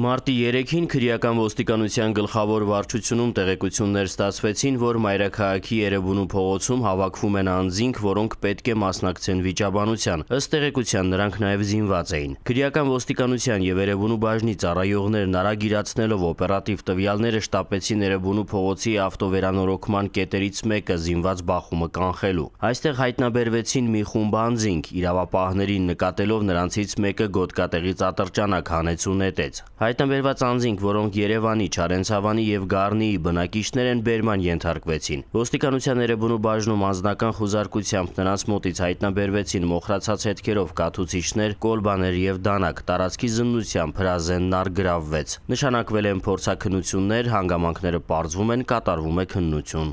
Մարտի 3-ին քրեական ոստիկանության գլխավոր վարչությունում տեղեկություններ ստացվեցին, որ մայրաքաղաքի Երևանու փողոցում հավաքվում են անձինք, որոնք պետք է մասնակցեն վիճաբանության։ Ըստ տեղեկության նրանք նաև զինված էին։ Քրեական ոստիկանության եւ Երևանու բաժնի ծառայողներն արագիրացնելով օպերատիվ տվյալները շտապեցին Երևանու փողոցի ավտովերանորոգման կետերից մեկը զինված բախումը կանխելու։ Այստեղ հայտնաբերվեցին մի խումբ անձինք, իրավապահներին նկատելով նրանցից մեկը գոտկատեղից ատրճանակ հանեց ու նետեց։ Հայ Հայտնաբերված անձինք, որոնք Երևանի, Չարենցավանի եւ Գառնիի բնակիչներ են, բերման ենթարկվեցին։ Ոստիկանության Երևան ու բաժնում անձնական խուզարկությամբ նրանց մոտից հայտնաբերվեցին մոխրացած հետքերով կաթուցիչներ, կոլբաներ եւ դանակ։ Տարածքի զննությամբ հրազեննար գրավվեց։ Նշանակվել են փորձակնություններ, հանգամանքները պարզվում են, կատարվում է քննություն։